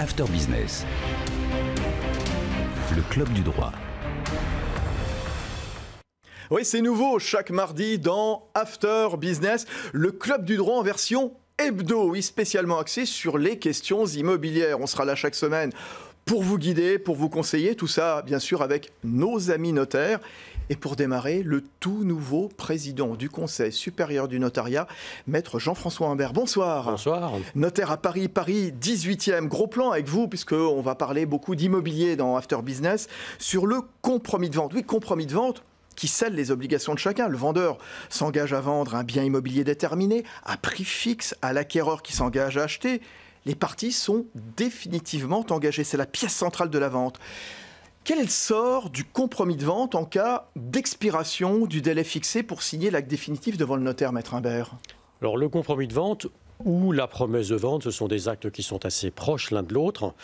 After Business. Le Club du droit. Oui, c'est nouveau chaque mardi dans After Business, le Club du droit en version hebdo, oui, spécialement axé sur les questions immobilières. On sera là chaque semaine pour vous guider, pour vous conseiller, tout ça bien sûr avec nos amis notaires. Et pour démarrer, le tout nouveau président du Conseil supérieur du notariat, maître Jean-François Humbert. Bonsoir. Bonsoir. Notaire à Paris, Paris 18e. Gros plan avec vous, puisqu'on va parler beaucoup d'immobilier dans After Business, sur le compromis de vente. Oui, compromis de vente, qui scelle les obligations de chacun. Le vendeur s'engage à vendre un bien immobilier déterminé à prix fixe à l'acquéreur qui s'engage à acheter les parties sont définitivement engagées. C'est la pièce centrale de la vente. Quel est sort du compromis de vente en cas d'expiration du délai fixé pour signer l'acte définitif devant le notaire, Maître Imbert Alors, le compromis de vente ou la promesse de vente, ce sont des actes qui sont assez proches l'un de l'autre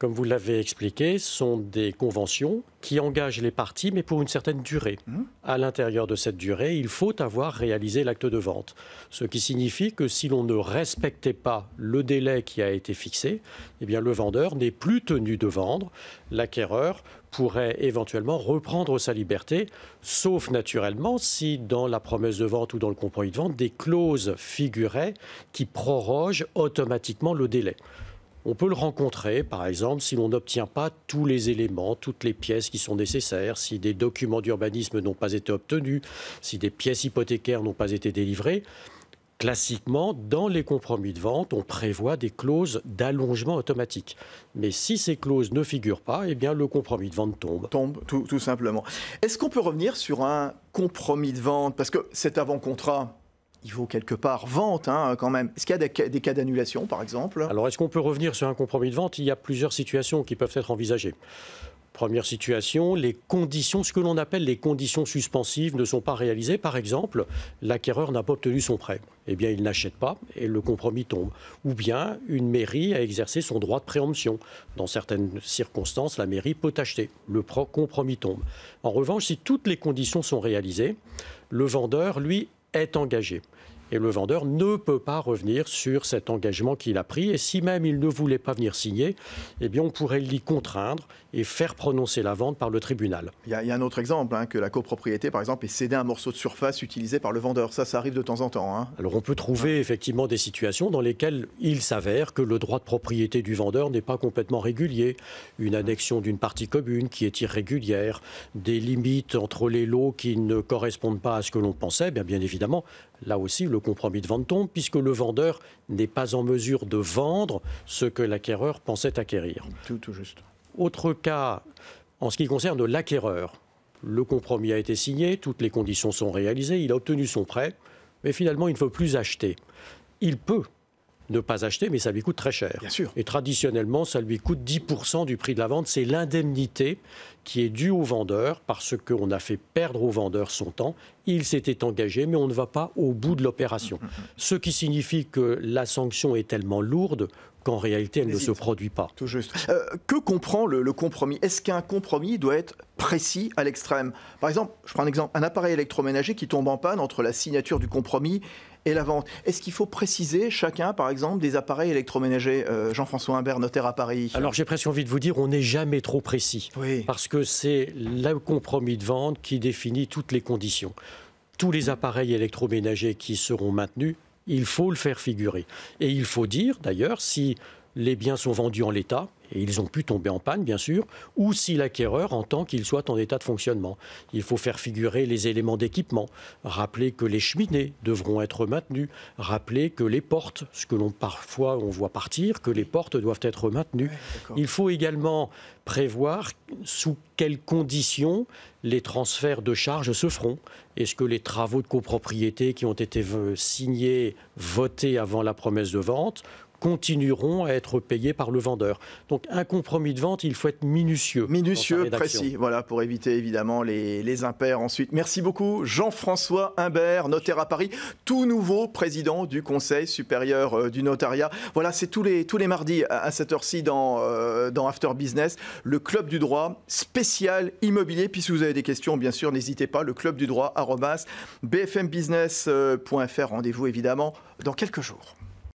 comme vous l'avez expliqué, sont des conventions qui engagent les parties, mais pour une certaine durée. Mmh. À l'intérieur de cette durée, il faut avoir réalisé l'acte de vente. Ce qui signifie que si l'on ne respectait pas le délai qui a été fixé, eh bien le vendeur n'est plus tenu de vendre. L'acquéreur pourrait éventuellement reprendre sa liberté, sauf naturellement si dans la promesse de vente ou dans le compromis de vente, des clauses figuraient qui prorogent automatiquement le délai. On peut le rencontrer, par exemple, si l'on n'obtient pas tous les éléments, toutes les pièces qui sont nécessaires, si des documents d'urbanisme n'ont pas été obtenus, si des pièces hypothécaires n'ont pas été délivrées. Classiquement, dans les compromis de vente, on prévoit des clauses d'allongement automatique. Mais si ces clauses ne figurent pas, eh bien le compromis de vente tombe. Tombe, tout, simplement. Est-ce qu'on peut revenir sur un compromis de vente Parce que cet avant-contrat, il vaut quelque part vente hein, quand même. Est-ce qu'il y a des, cas d'annulation, par exemple Alors, est-ce qu'on peut revenir sur un compromis de vente Il y a plusieurs situations qui peuvent être envisagées. Première situation, les conditions, ce que l'on appelle les conditions suspensives ne sont pas réalisées. Par exemple, l'acquéreur n'a pas obtenu son prêt. Eh bien, il n'achète pas et le compromis tombe. Ou bien, une mairie a exercé son droit de préemption. Dans certaines circonstances, la mairie peut acheter. Le compromis tombe. En revanche, si toutes les conditions sont réalisées, le vendeur, lui, est engagé. Et le vendeur ne peut pas revenir sur cet engagement qu'il a pris. Et si même il ne voulait pas venir signer, eh bien, on pourrait l'y contraindre et faire prononcer la vente par le tribunal. Il y a, un autre exemple, hein, que la copropriété, par exemple, ait cédé un morceau de surface utilisé par le vendeur. Ça, ça arrive de temps en temps. Hein. Alors, on peut trouver effectivement des situations dans lesquelles il s'avère que le droit de propriété du vendeur n'est pas complètement régulier. Une annexion d'une partie commune qui est irrégulière, des limites entre les lots qui ne correspondent pas à ce que l'on pensait, eh bien, bien évidemment, là aussi, le le compromis de vente tombe, puisque le vendeur n'est pas en mesure de vendre ce que l'acquéreur pensait acquérir. Tout, juste. Autre cas, en ce qui concerne l'acquéreur, le compromis a été signé, toutes les conditions sont réalisées, il a obtenu son prêt, mais finalement il ne faut plus acheter. Il peut ne pas acheter, mais ça lui coûte très cher. Et traditionnellement, ça lui coûte 10% du prix de la vente. C'est l'indemnité qui est due au vendeur parce qu'on a fait perdre au vendeur son temps. Il s'était engagé, mais on ne va pas au bout de l'opération. Mm, mm, mm. Ce qui signifie que la sanction est tellement lourde qu'en réalité, elle ne se produit pas. Tout juste. Euh, que comprend le, le compromis Est-ce qu'un compromis doit être précis à l'extrême Par exemple, je prends un exemple, un appareil électroménager qui tombe en panne entre la signature du compromis et la vente. Est-ce qu'il faut préciser chacun, par exemple, des appareils électroménagers euh, Jean-François Humbert, notaire à Paris. Alors j'ai presque envie de vous dire, on n'est jamais trop précis. Parce que c'est le compromis de vente qui définit toutes les conditions. Tous les appareils électroménagers qui seront maintenus, il faut le faire figurer. Et il faut dire, d'ailleurs, si les biens sont vendus en l'état, et ils ont pu tomber en panne, bien sûr, ou si l'acquéreur entend qu'ils soit en état de fonctionnement. Il faut faire figurer les éléments d'équipement, rappeler que les cheminées devront être maintenues, rappeler que les portes, ce que l'on parfois on voit partir, que les portes doivent être maintenues. Il faut également prévoir sous quelles conditions les transferts de charges se feront. Est-ce que les travaux de copropriété qui ont été signés, votés avant la promesse de vente, continueront à être payés par le vendeur. Donc un compromis de vente, il faut être minutieux. Minutieux, précis, voilà, pour éviter évidemment les, impairs ensuite. Merci beaucoup Jean-François Imbert, notaire à Paris, tout nouveau président du Conseil supérieur euh, du notariat. Voilà, c'est tous les, tous les mardis à, cette heure-ci dans, euh, dans After Business, le Club du droit spécial immobilier. Puis si vous avez des questions, bien sûr, n'hésitez pas, le Club du droit, bfmbusiness.fr. Euh, Rendez-vous évidemment dans quelques jours.